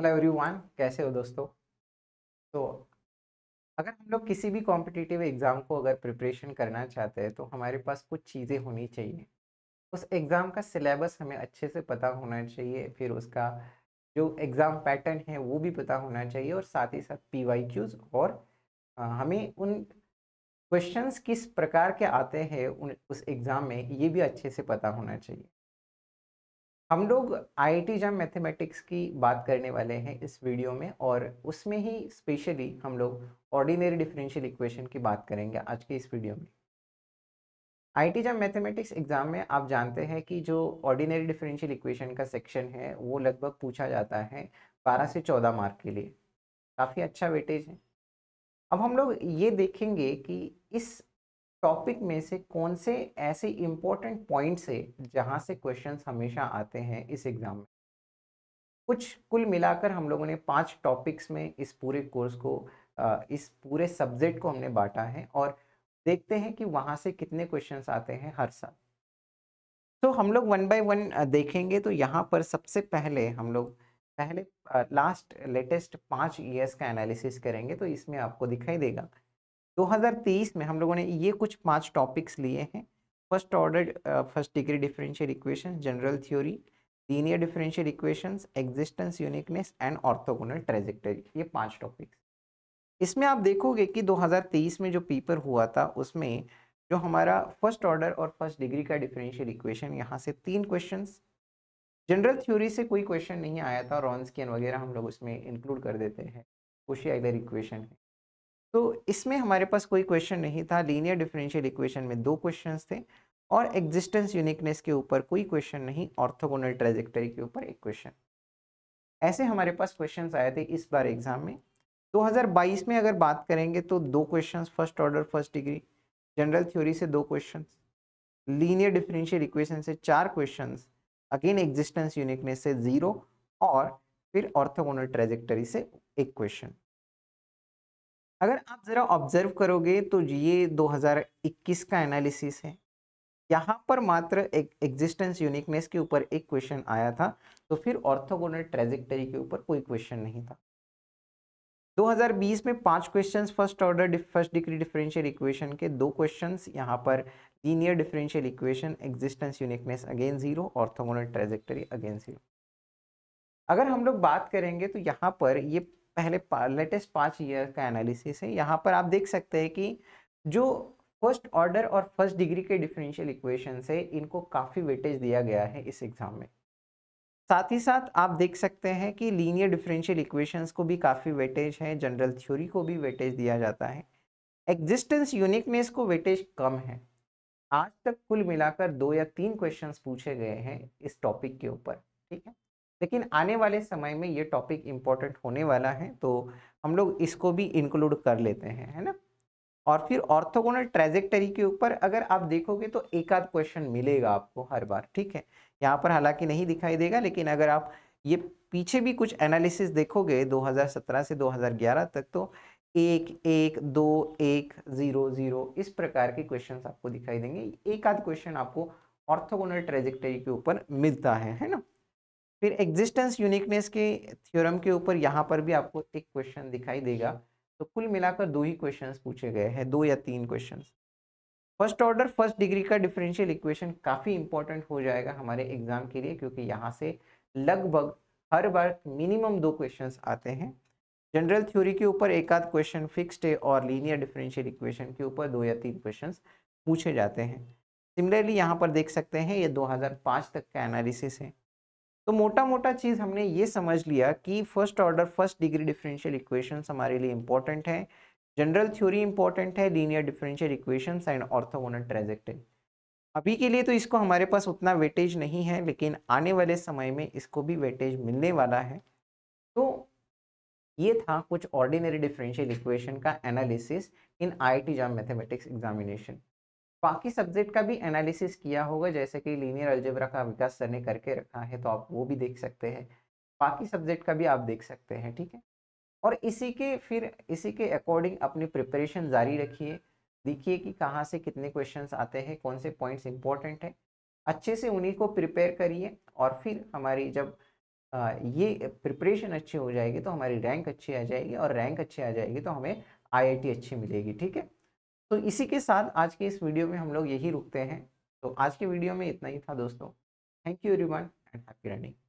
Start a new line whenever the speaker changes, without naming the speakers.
hello everyone कैसे हो दोस्तों तो अगर हम लोग किसी भी कॉम्पिटिटिव एग्ज़ाम को अगर प्रिपरेशन करना चाहते हैं तो हमारे पास कुछ चीज़ें होनी चाहिए उस एग्ज़ाम का सिलेबस हमें अच्छे से पता होना चाहिए फिर उसका जो एग्ज़ाम पैटर्न है वो भी पता होना चाहिए और साथ ही साथ पी वाई क्यूज़ और हमें उन क्वेश्चंस किस प्रकार के आते हैं उन उस एग्ज़ाम में ये भी अच्छे से पता होना चाहिए हम लोग आई आई मैथमेटिक्स की बात करने वाले हैं इस वीडियो में और उसमें ही स्पेशली हम लोग ऑर्डिनरी डिफरेंशियल इक्वेशन की बात करेंगे आज के इस वीडियो में आई टी मैथमेटिक्स एग्ज़ाम में आप जानते हैं कि जो ऑर्डिनरी डिफरेंशियल इक्वेशन का सेक्शन है वो लगभग पूछा जाता है बारह से चौदह मार्क के लिए काफ़ी अच्छा वेटेज है अब हम लोग ये देखेंगे कि इस टॉपिक में से कौन से ऐसे इम्पोर्टेंट पॉइंट्स है जहाँ से क्वेश्चंस हमेशा आते हैं इस एग्ज़ाम में कुछ कुल मिलाकर हम लोगों ने पांच टॉपिक्स में इस पूरे कोर्स को इस पूरे सब्जेक्ट को हमने बांटा है और देखते हैं कि वहाँ से कितने क्वेश्चंस आते हैं हर साल तो हम लोग वन बाय वन देखेंगे तो यहाँ पर सबसे पहले हम लोग पहले लास्ट लेटेस्ट पाँच ईयर्स का एनालिसिस करेंगे तो इसमें आपको दिखाई देगा 2023 में हम लोगों ने ये कुछ पांच टॉपिक्स लिए हैं first order first degree differential equation general theory linear differential equations existence uniqueness and orthogonal trajectory ये पांच टॉपिक्स इसमें आप देखोगे कि 2023 में जो पेपर हुआ था उसमें जो हमारा फर्स्ट ऑर्डर और फर्स्ट डिग्री का डिफरेंशियल इक्वेशन यहाँ से तीन क्वेश्चंस जनरल थ्योरी से कोई क्वेश्चन नहीं आया था रॉन्सकियन वगैरह हम लोग उसमें इंक्लूड कर देते हैं कोशियाइलर इक्वेशन है तो इसमें हमारे पास कोई क्वेश्चन नहीं था लीनियर डिफरेंशियल इक्वेशन में दो क्वेश्चंस थे और एग्जिस्टेंस यूनिकनेस के ऊपर कोई क्वेश्चन नहीं ऑर्थोगोनल ट्रेजेक्टरी के ऊपर एक क्वेश्चन ऐसे हमारे पास क्वेश्चन आए थे इस बार एग्जाम में 2022 में अगर बात करेंगे तो दो question first order first degree general theory से दो क्वेश्चन लीनियर डिफरेंशियल इक्वेशन से चार क्वेश्चन अगेन एग्जिस्टेंस यूनिकनेस से जीरो और फिर ऑर्थोगोनल ट्रेजेक्टरी से एक क्वेश्चन अगर आप ज़रा ऑब्जर्व करोगे तो ये 2021 का एनालिसिस है यहाँ पर मात्र एक एग्जिस्टेंस यूनिकनेस के ऊपर एक क्वेश्चन आया था तो फिर ऑर्थोगोनल ट्रेजेक्टरी के ऊपर कोई क्वेश्चन नहीं था 2020 में पांच questions first order first degree differential equation के दो क्वेश्चंस यहाँ पर linear differential equation existence uniqueness again zero orthogonal trajectory again zero अगर हम लोग बात करेंगे तो यहाँ पर ये पहले लेटेस्ट पाँच ईयर का एनालिसिस है यहाँ पर आप देख सकते हैं कि जो फर्स्ट ऑर्डर और फर्स्ट डिग्री के डिफरेंशियल इक्वेशन है इनको काफ़ी वेटेज दिया गया है इस एग्ज़ाम में साथ ही साथ आप देख सकते हैं कि लीनियर डिफरेंशियल इक्वेशंस को भी काफ़ी वेटेज है जनरल थ्योरी को भी वेटेज दिया जाता है एग्जिस्टेंस यूनिकनेस को वेटेज कम है आज तक कुल मिलाकर दो या तीन क्वेश्चंस पूछे गए हैं इस टॉपिक के ऊपर ठीक है लेकिन आने वाले समय में ये टॉपिक इम्पोर्टेंट होने वाला है तो हम लोग इसको भी इंक्लूड कर लेते हैं है ना और फिर ऑर्थोगोनल ट्रेजेक्टरी के ऊपर अगर आप देखोगे तो एक आध क्वेश्चन मिलेगा आपको हर बार ठीक है यहाँ पर हालांकि नहीं दिखाई देगा लेकिन अगर आप ये पीछे भी कुछ एनालिसिस देखोगे 2017 से 2011 तक तो एक एक दो एक ज़ीरो ज़ीरो इस प्रकार के क्वेश्चन आपको दिखाई देंगे एक आध क्वेश्चन आपको ऑर्थोगोनल ट्रेजेक्टरी के ऊपर मिलता है है ना फिर एग्जिस्टेंस यूनिकनेस के थ्योरम के ऊपर यहाँ पर भी आपको एक क्वेश्चन दिखाई देगा तो कुल मिलाकर दो ही क्वेश्चन पूछे गए हैं दो या तीन question first order first degree का डिफरेंशियल इक्वेशन काफ़ी इंपॉर्टेंट हो जाएगा हमारे एग्जाम के लिए क्योंकि यहाँ से लगभग हर बार मिनिमम दो क्वेश्चन आते हैं जनरल थ्योरी के ऊपर एक आध क्वेश्चन फिक्स्ड है और लीनियर डिफरेंशियल इक्वेशन के ऊपर दो या तीन क्वेश्चन पूछे जाते हैं सिमिलरली यहाँ पर देख सकते हैं ये 2005 तक का एनालिसिस है तो मोटा मोटा चीज़ हमने ये समझ लिया कि first order first degree differential equations हमारे लिए इंपॉर्टेंट हैं जनरल थ्योरी इंपॉर्टेंट है linear differential equations and orthogonal trajectory अभी के लिए तो इसको हमारे पास उतना वेटेज नहीं है लेकिन आने वाले समय में इसको भी वेटेज मिलने वाला है तो ये था कुछ ऑर्डिनरी डिफरेंशियल इक्वेशन का analysis in I T mathematics examination बाकी सब्जेक्ट का भी एनालिसिस किया होगा जैसे कि लीनियर अलजेब्रा का विकास सर ने करके रखा है तो आप वो भी देख सकते हैं बाकी सब्जेक्ट का भी आप देख सकते हैं ठीक है और इसी के फिर इसी के अकॉर्डिंग अपनी प्रिपरेशन जारी रखिए देखिए कि कहाँ से कितने क्वेश्चंस आते हैं कौन से पॉइंट्स इंपॉर्टेंट हैं अच्छे से उन्हीं को प्रिपेयर करिए और फिर हमारी जब ये प्रिपरेशन अच्छी हो जाएगी तो हमारी रैंक अच्छी आ जाएगी और रैंक अच्छी आ जाएगी तो हमें आईआईटी अच्छी मिलेगी ठीक है तो इसी के साथ आज के इस वीडियो में हम लोग यही रुकते हैं तो आज के वीडियो में इतना ही था दोस्तों thank you everyone and happy running